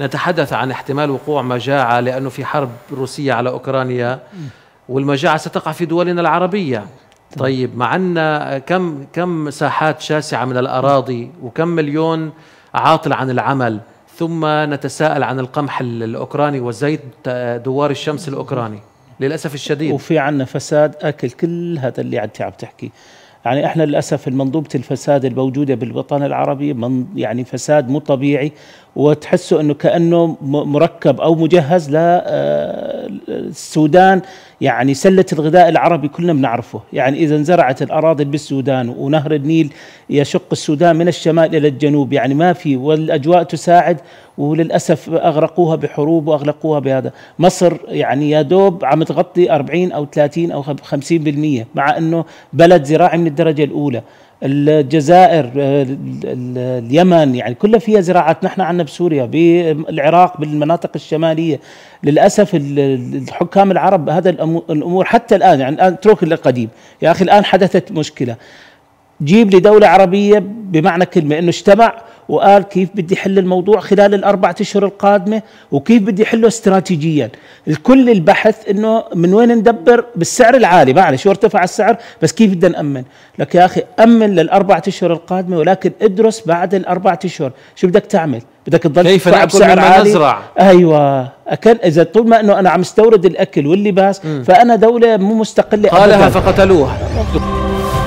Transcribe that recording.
نتحدث عن احتمال وقوع مجاعة لأنه في حرب روسية على أوكرانيا والمجاعة ستقع في دولنا العربية طيب مع أن كم, كم ساحات شاسعة من الأراضي وكم مليون عاطل عن العمل ثم نتساءل عن القمح الأوكراني وزيت دوار الشمس الأوكراني للأسف الشديد وفي عنا فساد أكل كل هذا اللي أنت عم تحكي يعني احنا للاسف منظومه الفساد الموجوده بالوطن العربي من يعني فساد مو طبيعي وتحسوا انه كانه مركب او مجهز لا آه، السودان يعني سلة الغذاء العربي كلنا بنعرفه يعني إذا انزرعت الأراضي بالسودان ونهر النيل يشق السودان من الشمال إلى الجنوب يعني ما في والأجواء تساعد وللأسف أغرقوها بحروب وأغلقوها بهذا مصر يعني يا دوب عم تغطي 40 أو 30 أو 50% مع أنه بلد زراعي من الدرجة الأولى الجزائر آه، اليمن يعني كلها فيها زراعات نحن عندنا بسوريا بالعراق بالمناطق الشمالية للأسف الحكام العرب هذا الأمور حتى الآن يعني الآن اترك القديم يا أخي الآن حدثت مشكلة جيب لي دولة عربية بمعنى كلمة انه اجتمع وقال كيف بدي حل الموضوع خلال الاربع أشهر القادمة وكيف بدي حله استراتيجيا الكل البحث انه من وين ندبر بالسعر العالي معلش وارتفع السعر بس كيف بدنا نأمن لك يا أخي أمن للاربع أشهر القادمة ولكن ادرس بعد الاربع أشهر شو بدك تعمل بدك تضل كيف بسعر عالي؟ نزرع ايوه اكل اذا طول ما انه انا عم استورد الاكل واللباس فانا دوله مو مستقله قالها فقتلوها